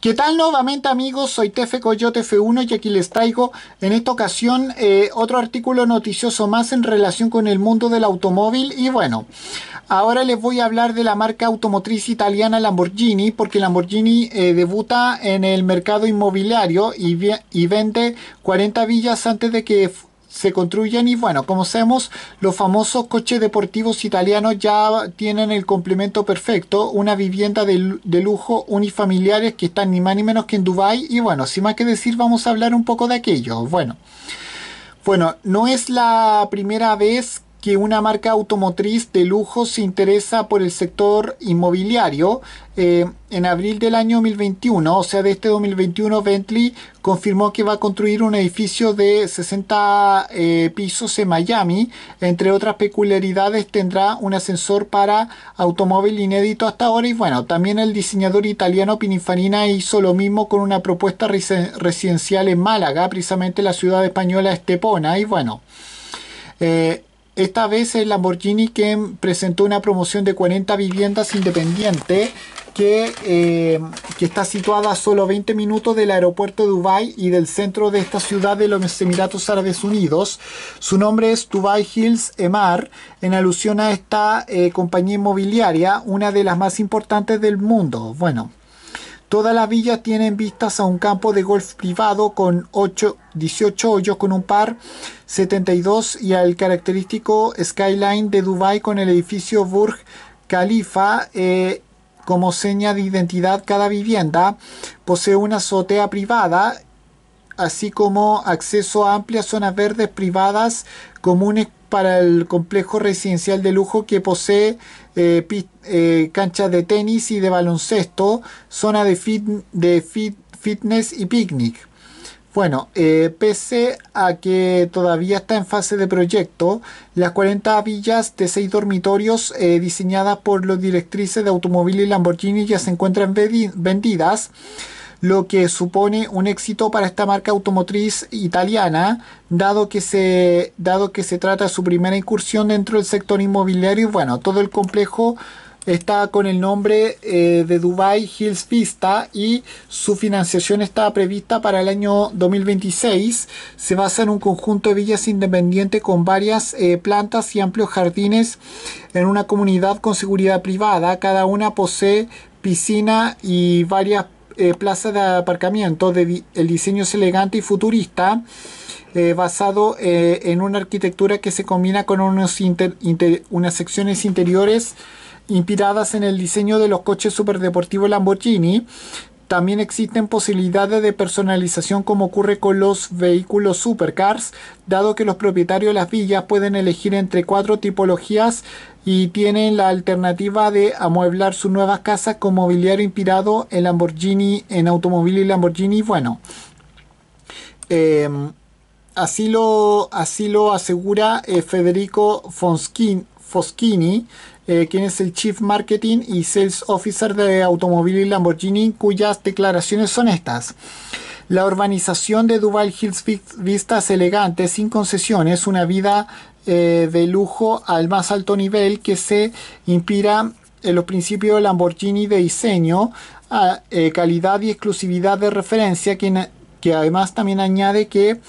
¿Qué tal nuevamente amigos? Soy Tefe Coyote F1 y aquí les traigo en esta ocasión eh, otro artículo noticioso más en relación con el mundo del automóvil y bueno, ahora les voy a hablar de la marca automotriz italiana Lamborghini porque Lamborghini eh, debuta en el mercado inmobiliario y, y vende 40 villas antes de que se construyen y bueno, como sabemos, los famosos coches deportivos italianos ya tienen el complemento perfecto, una vivienda de, lujo unifamiliares que están ni más ni menos que en Dubai y bueno, sin más que decir vamos a hablar un poco de aquello. Bueno, bueno, no es la primera vez que una marca automotriz de lujo se interesa por el sector inmobiliario. Eh, en abril del año 2021, o sea, de este 2021, Bentley confirmó que va a construir un edificio de 60 eh, pisos en Miami. Entre otras peculiaridades, tendrá un ascensor para automóvil inédito hasta ahora. Y bueno, también el diseñador italiano Pininfarina hizo lo mismo con una propuesta residencial en Málaga, precisamente la ciudad española Estepona. Y bueno. Eh, esta vez es Lamborghini que presentó una promoción de 40 viviendas independientes que, eh, que, está situada a solo 20 minutos del aeropuerto de Dubai y del centro de esta ciudad de los Emiratos Árabes Unidos. Su nombre es Dubai Hills Emar, en alusión a esta eh, compañía inmobiliaria, una de las más importantes del mundo. Bueno, Todas las villas tienen vistas a un campo de golf privado con 18 hoyos con un par 72 y al característico skyline de Dubai con el edificio Burj Khalifa eh, como seña de identidad. Cada vivienda posee una azotea privada así como acceso a amplias zonas verdes privadas comunes para el complejo residencial de lujo que posee eh, eh, canchas de tenis y de baloncesto, zona de, fitness y picnic. Bueno, eh, pese a que todavía está en fase de proyecto, las 40 villas de 6 dormitorios diseñadas por los directrices de automóvil y Lamborghini ya se encuentran vendidas lo que supone un éxito para esta marca automotriz italiana, dado que se, dado que se trata de su primera incursión dentro del sector inmobiliario. bueno, todo el complejo está con el nombre eh, de Dubai Hills Vista y su financiación está prevista para el año 2026. Se basa en un conjunto de villas independientes con varias eh, plantas y amplios jardines en una comunidad con seguridad privada. Cada una posee piscina y varias eh, plaza de aparcamiento. De, el diseño es elegante y futurista, eh, basado eh, en una arquitectura que se combina con unos unas secciones interiores inspiradas en el diseño de los coches superdeportivos Lamborghini, también existen posibilidades de personalización como ocurre con los vehículos supercars, dado que los propietarios de las villas pueden elegir entre cuatro tipologías y tienen la alternativa de amueblar sus nuevas casas con mobiliario inspirado en Lamborghini, en automóvil y Lamborghini. Bueno, em, así, lo, así lo asegura eh, Federico Fonskin, Foschini, eh, quien es el Chief Marketing y Sales Officer de Automóvil y Lamborghini, cuyas declaraciones son estas. La urbanización de Duval Hills vistas elegantes, sin concesiones, una vida eh, de lujo al más alto nivel que se inspira en los principios de Lamborghini de diseño, eh, calidad y exclusividad de referencia, que, que además también añade que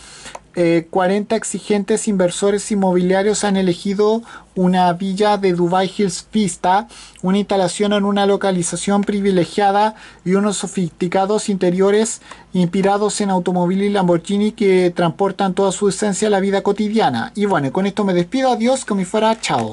40 eh, exigentes inversores inmobiliarios han elegido una villa de Dubai Hills Vista, una instalación en una localización privilegiada y unos sofisticados interiores inspirados en automóviles Lamborghini que transportan toda su esencia a la vida cotidiana. Y bueno, con esto me despido, adiós, que me fuera, chao.